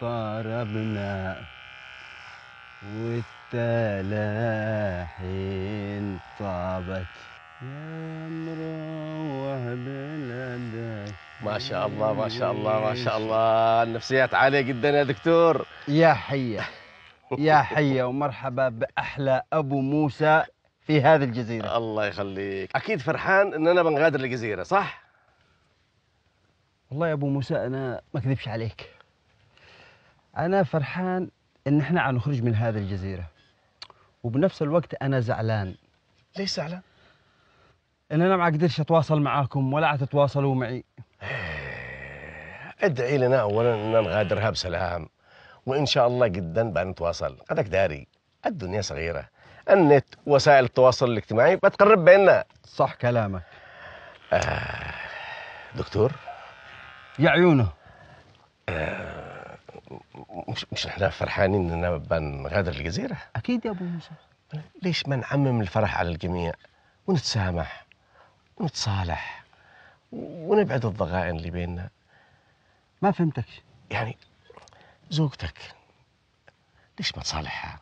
طربنا والتلاحين طابت يا مروه بلدك ما شاء الله ما شاء الله ما شاء الله النفسيات عالية جدا يا دكتور يا حية يا حية ومرحبا بأحلى أبو موسى في هذه الجزيرة الله يخليك أكيد فرحان أننا بنغادر الجزيرة صح؟ والله يا أبو موسى أنا ما أكذبش عليك انا فرحان ان احنا عم نخرج من هذه الجزيره وبنفس الوقت انا زعلان ليش زعلان ان انا ما اقدرش اتواصل معاكم ولا عتتواصلوا معي إيه، ادعي لنا اولا ان نغادرها بسلام وان شاء الله جدا بنتواصل قدك داري الدنيا صغيره النت وسائل التواصل الاجتماعي بتقرب بيننا صح كلامك آه دكتور يا عيونه مش مش احنا فرحانين اننا بنغادر الجزيره اكيد يا ابو موسى ليش ما نعمم الفرح على الجميع ونتسامح ونتصالح ونبعد الضغائن اللي بيننا ما فهمتك يعني زوجتك ليش ما تصالحها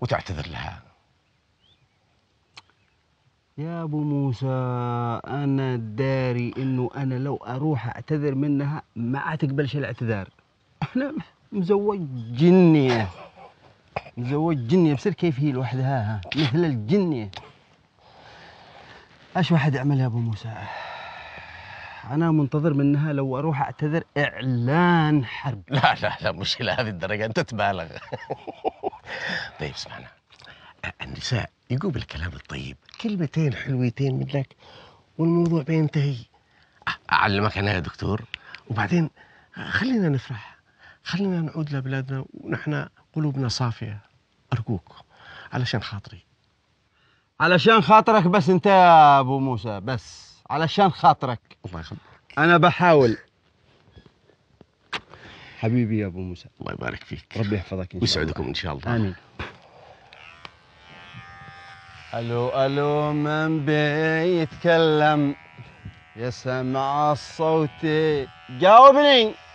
وتعتذر لها يا ابو موسى انا داري انه انا لو اروح اعتذر منها ما تقبلش الاعتذار انا مزوج جنية مزوج جنية بصير كيف هي لوحدها مثل الجنية ايش واحد يا ابو موسى انا منتظر منها لو اروح اعتذر اعلان حرب لا لا لا مش الى هذه الدرجه انت تبالغ طيب اسمعنا النساء يقوم بالكلام الطيب كلمتين حلويتين منك والموضوع بينتهي اعلمك انا يا دكتور وبعدين خلينا نفرح خلينا نعود لبلادنا ونحن قلوبنا صافية أرجوك علشان خاطري علشان خاطرك بس أنت يا أبو موسى بس علشان خاطرك الله يخليك أنا بحاول حبيبي يا أبو موسى الله يبارك فيك ربي يحفظك إن شاء الله ويسعدكم إن شاء الله آمين ألو ألو من بيتكلم يا سمع صوتي جاوبني